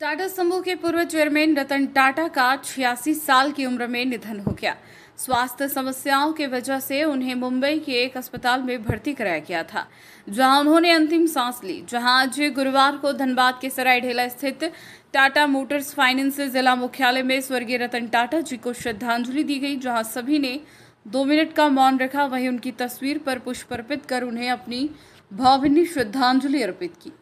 टाटा समूह के पूर्व चेयरमैन रतन टाटा का छियासी साल की उम्र में निधन हो गया स्वास्थ्य समस्याओं के वजह से उन्हें मुंबई के एक अस्पताल में भर्ती कराया गया था जहां उन्होंने अंतिम सांस ली जहां आज गुरुवार को धनबाद के सरायढेला स्थित टाटा मोटर्स फाइनेंस जिला मुख्यालय में स्वर्गीय रतन टाटा जी को श्रद्धांजलि दी गई जहाँ सभी ने दो मिनट का मौन रखा वहीं उनकी तस्वीर पर पुष्प अर्पित कर उन्हें अपनी भावनी श्रद्धांजलि अर्पित की